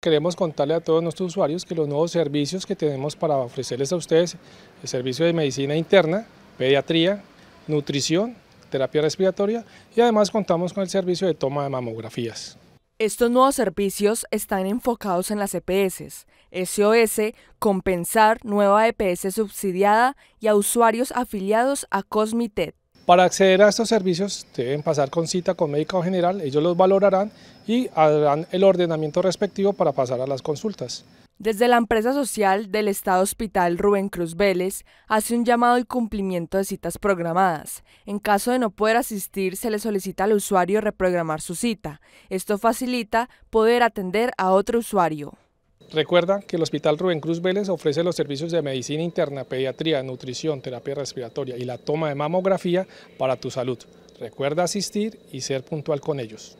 Queremos contarle a todos nuestros usuarios que los nuevos servicios que tenemos para ofrecerles a ustedes, el servicio de medicina interna, pediatría, nutrición, terapia respiratoria y además contamos con el servicio de toma de mamografías. Estos nuevos servicios están enfocados en las EPS, SOS, Compensar, nueva EPS subsidiada y a usuarios afiliados a Cosmitet. Para acceder a estos servicios deben pasar con cita con médico general, ellos los valorarán y harán el ordenamiento respectivo para pasar a las consultas. Desde la empresa social del Estado Hospital Rubén Cruz Vélez hace un llamado y cumplimiento de citas programadas. En caso de no poder asistir, se le solicita al usuario reprogramar su cita. Esto facilita poder atender a otro usuario. Recuerda que el Hospital Rubén Cruz Vélez ofrece los servicios de medicina interna, pediatría, nutrición, terapia respiratoria y la toma de mamografía para tu salud. Recuerda asistir y ser puntual con ellos.